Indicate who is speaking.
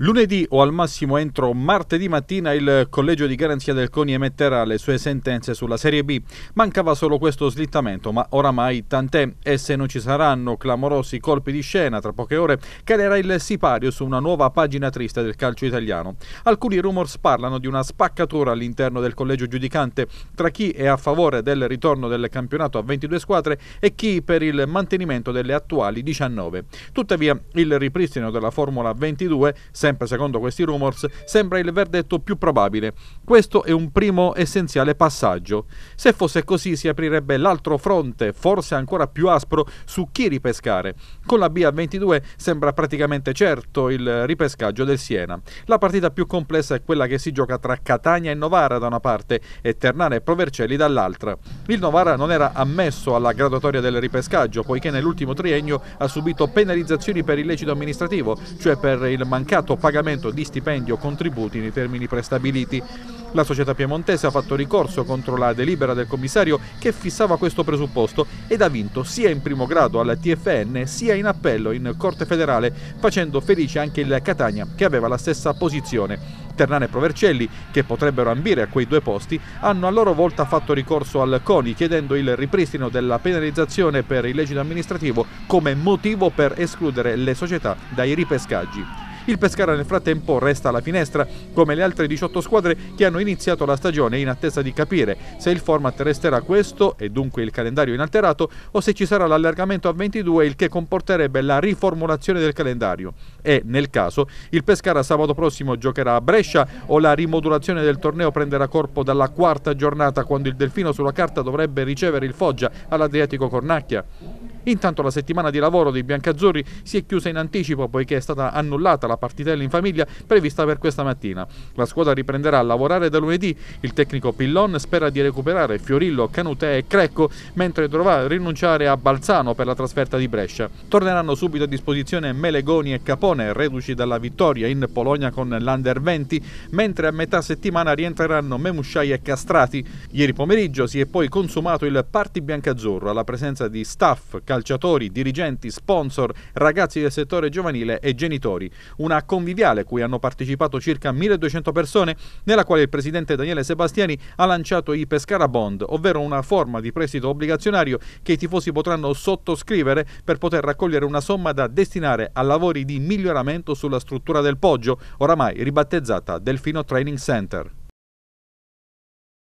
Speaker 1: Lunedì o al massimo entro martedì mattina il collegio di garanzia del CONI emetterà le sue sentenze sulla Serie B. Mancava solo questo slittamento, ma oramai tant'è. E se non ci saranno clamorosi colpi di scena tra poche ore, calerà il sipario su una nuova pagina triste del calcio italiano. Alcuni rumors parlano di una spaccatura all'interno del collegio giudicante tra chi è a favore del ritorno del campionato a 22 squadre e chi per il mantenimento delle attuali 19. Tuttavia, il ripristino della Formula 22 sembra sempre secondo questi rumors, sembra il verdetto più probabile. Questo è un primo essenziale passaggio. Se fosse così si aprirebbe l'altro fronte, forse ancora più aspro, su chi ripescare. Con la BA22 sembra praticamente certo il ripescaggio del Siena. La partita più complessa è quella che si gioca tra Catania e Novara da una parte e Ternana e Provercelli dall'altra. Il Novara non era ammesso alla graduatoria del ripescaggio, poiché nell'ultimo triennio ha subito penalizzazioni per illecito amministrativo, cioè per il mancato pagamento di stipendi o contributi nei termini prestabiliti. La società piemontese ha fatto ricorso contro la delibera del commissario che fissava questo presupposto ed ha vinto sia in primo grado al TFN sia in appello in Corte federale, facendo felice anche il Catania che aveva la stessa posizione. Ternane e Provercelli, che potrebbero ambire a quei due posti, hanno a loro volta fatto ricorso al CONI chiedendo il ripristino della penalizzazione per illecito amministrativo come motivo per escludere le società dai ripescaggi. Il Pescara nel frattempo resta alla finestra, come le altre 18 squadre che hanno iniziato la stagione in attesa di capire se il format resterà questo e dunque il calendario inalterato o se ci sarà l'allargamento a 22 il che comporterebbe la riformulazione del calendario e nel caso il Pescara sabato prossimo giocherà a Brescia o la rimodulazione del torneo prenderà corpo dalla quarta giornata quando il Delfino sulla carta dovrebbe ricevere il Foggia all'Adriatico Cornacchia. Intanto la settimana di lavoro dei biancazzurri si è chiusa in anticipo poiché è stata annullata la partitella in famiglia prevista per questa mattina. La squadra riprenderà a lavorare da lunedì. Il tecnico Pillon spera di recuperare Fiorillo, Canutè e Crecco, mentre dovrà rinunciare a Balzano per la trasferta di Brescia. Torneranno subito a disposizione Melegoni e Capone, reduci dalla vittoria in Polonia con l'Under 20, mentre a metà settimana rientreranno Memusciai e Castrati. Ieri pomeriggio si è poi consumato il party biancazzurro alla presenza di staff, calciatori calciatori, dirigenti, sponsor, ragazzi del settore giovanile e genitori. Una conviviale cui hanno partecipato circa 1200 persone, nella quale il presidente Daniele Sebastiani ha lanciato i Pescara Bond, ovvero una forma di prestito obbligazionario che i tifosi potranno sottoscrivere per poter raccogliere una somma da destinare a lavori di miglioramento sulla struttura del poggio, oramai ribattezzata Delfino Training Center.